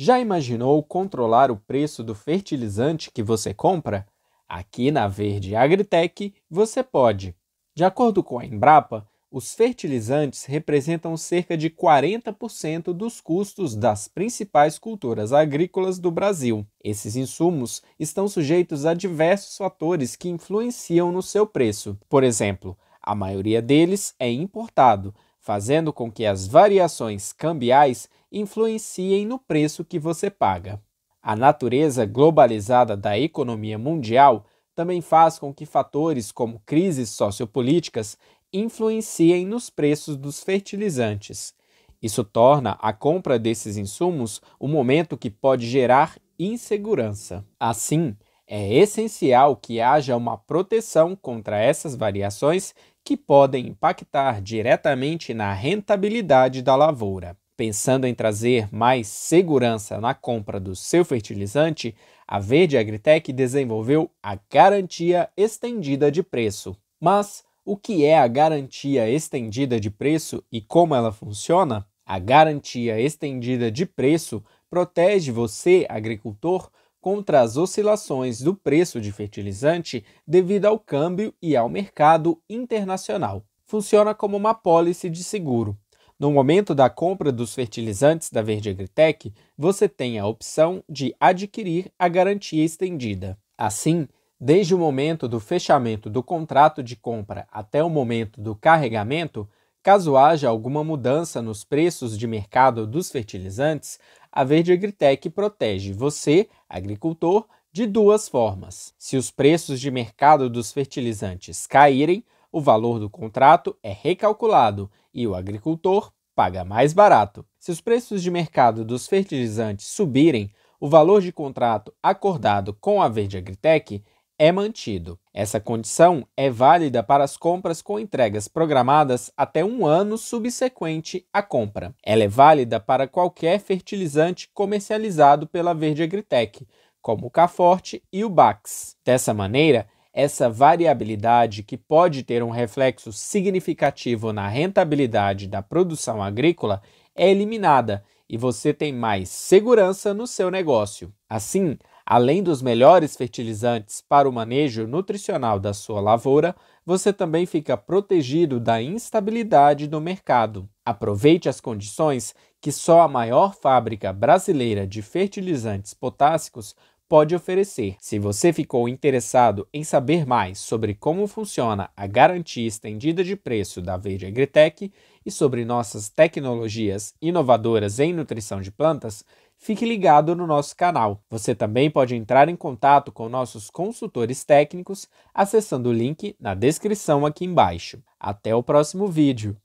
Já imaginou controlar o preço do fertilizante que você compra? Aqui na Verde Agritech você pode. De acordo com a Embrapa, os fertilizantes representam cerca de 40% dos custos das principais culturas agrícolas do Brasil. Esses insumos estão sujeitos a diversos fatores que influenciam no seu preço. Por exemplo, a maioria deles é importado, fazendo com que as variações cambiais influenciem no preço que você paga. A natureza globalizada da economia mundial também faz com que fatores como crises sociopolíticas influenciem nos preços dos fertilizantes. Isso torna a compra desses insumos um momento que pode gerar insegurança. Assim, é essencial que haja uma proteção contra essas variações que podem impactar diretamente na rentabilidade da lavoura. Pensando em trazer mais segurança na compra do seu fertilizante, a Verde Agritec desenvolveu a garantia estendida de preço. Mas o que é a garantia estendida de preço e como ela funciona? A garantia estendida de preço protege você, agricultor, contra as oscilações do preço de fertilizante devido ao câmbio e ao mercado internacional. Funciona como uma pólice de seguro. No momento da compra dos fertilizantes da Verde Agritec, você tem a opção de adquirir a garantia estendida. Assim, desde o momento do fechamento do contrato de compra até o momento do carregamento, caso haja alguma mudança nos preços de mercado dos fertilizantes, a Verde Agritec protege você, agricultor, de duas formas. Se os preços de mercado dos fertilizantes caírem, o valor do contrato é recalculado e o agricultor paga mais barato. Se os preços de mercado dos fertilizantes subirem, o valor de contrato acordado com a Verde Agritec é mantido. Essa condição é válida para as compras com entregas programadas até um ano subsequente à compra. Ela é válida para qualquer fertilizante comercializado pela Verde Agritec, como o Caforte e o Bax. Dessa maneira, essa variabilidade, que pode ter um reflexo significativo na rentabilidade da produção agrícola, é eliminada e você tem mais segurança no seu negócio. Assim, Além dos melhores fertilizantes para o manejo nutricional da sua lavoura, você também fica protegido da instabilidade do mercado. Aproveite as condições que só a maior fábrica brasileira de fertilizantes potássicos pode oferecer. Se você ficou interessado em saber mais sobre como funciona a garantia estendida de preço da Verde Agritec e sobre nossas tecnologias inovadoras em nutrição de plantas, fique ligado no nosso canal. Você também pode entrar em contato com nossos consultores técnicos acessando o link na descrição aqui embaixo. Até o próximo vídeo!